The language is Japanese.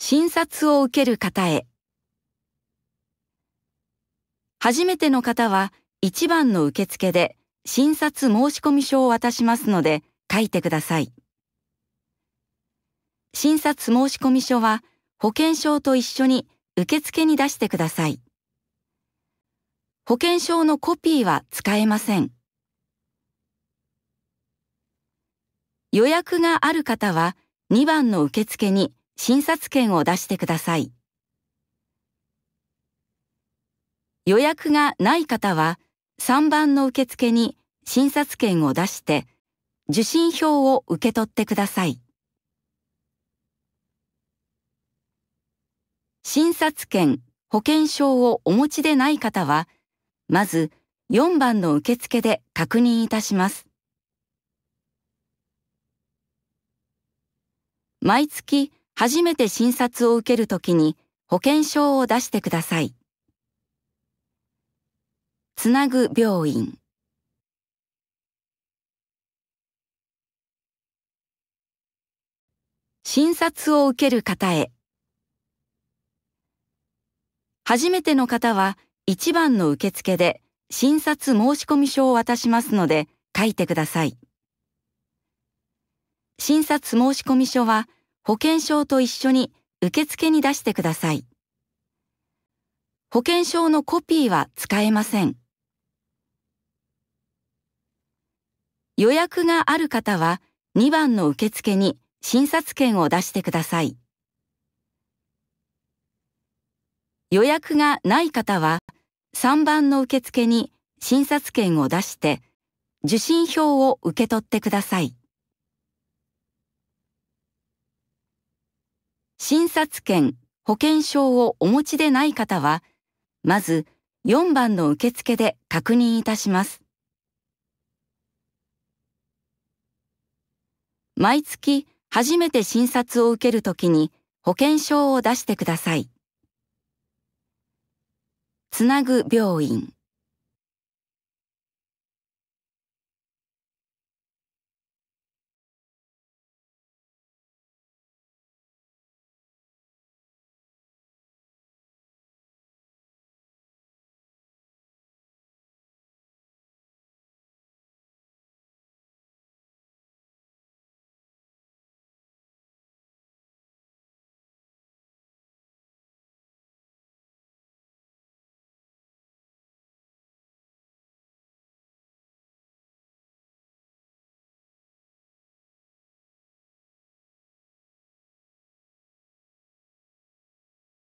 診察を受ける方へ。初めての方は1番の受付で診察申込書を渡しますので書いてください。診察申込書は保険証と一緒に受付に出してください。保険証のコピーは使えません。予約がある方は2番の受付に診察券を出してください。予約がない方は3番の受付に診察券を出して受診票を受け取ってください。診察券、保険証をお持ちでない方は、まず4番の受付で確認いたします。毎月初めて診察を受けるときに保険証を出してください。つなぐ病院診察を受ける方へ初めての方は一番の受付で診察申込書を渡しますので書いてください。診察申込書は保険証と一緒に受付に出してください。保険証のコピーは使えません。予約がある方は2番の受付に診察券を出してください。予約がない方は3番の受付に診察券を出して受診票を受け取ってください。診察券、保険証をお持ちでない方は、まず4番の受付で確認いたします。毎月初めて診察を受けるときに保険証を出してください。つなぐ病院